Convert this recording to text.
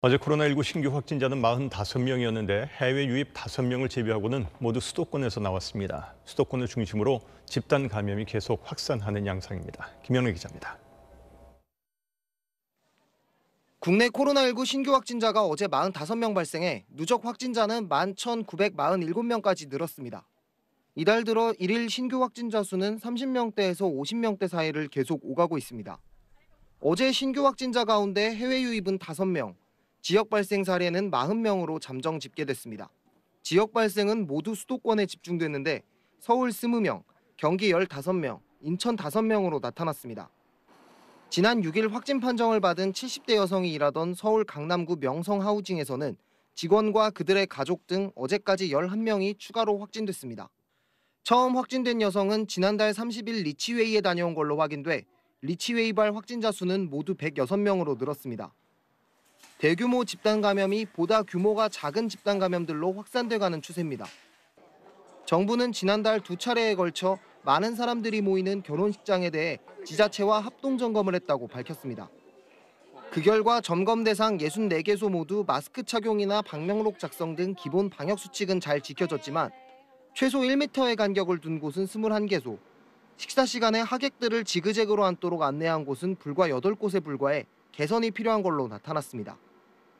어제 코로나19 신규 확진자는 45명이었는데 해외 유입 5명을 제외하고는 모두 수도권에서 나왔습니다. 수도권을 중심으로 집단 감염이 계속 확산하는 양상입니다. 김현우 기자입니다. 국내 코로나19 신규 확진자가 어제 45명 발생해 누적 확진자는 11,947명까지 늘었습니다. 이달 들어 1일 신규 확진자 수는 30명대에서 50명대 사이를 계속 오가고 있습니다. 어제 신규 확진자 가운데 해외 유입은 5명, 지역 발생 사례는 40명으로 잠정 집계됐습니다. 지역 발생은 모두 수도권에 집중됐는데 서울 20명, 경기 15명, 인천 5명으로 나타났습니다. 지난 6일 확진 판정을 받은 70대 여성이 일하던 서울 강남구 명성 하우징에서는 직원과 그들의 가족 등 어제까지 11명이 추가로 확진됐습니다. 처음 확진된 여성은 지난달 30일 리치웨이에 다녀온 걸로 확인돼 리치웨이발 확진자 수는 모두 106명으로 늘었습니다. 대규모 집단 감염이 보다 규모가 작은 집단 감염들로 확산돼가는 추세입니다. 정부는 지난달 두 차례에 걸쳐 많은 사람들이 모이는 결혼식장에 대해 지자체와 합동 점검을 했다고 밝혔습니다. 그 결과 점검 대상 64개소 모두 마스크 착용이나 방명록 작성 등 기본 방역 수칙은 잘 지켜졌지만 최소 1m의 간격을 둔 곳은 21개소, 식사 시간에 하객들을 지그재그로 앉도록 안내한 곳은 불과 8곳에 불과해 개선이 필요한 걸로 나타났습니다.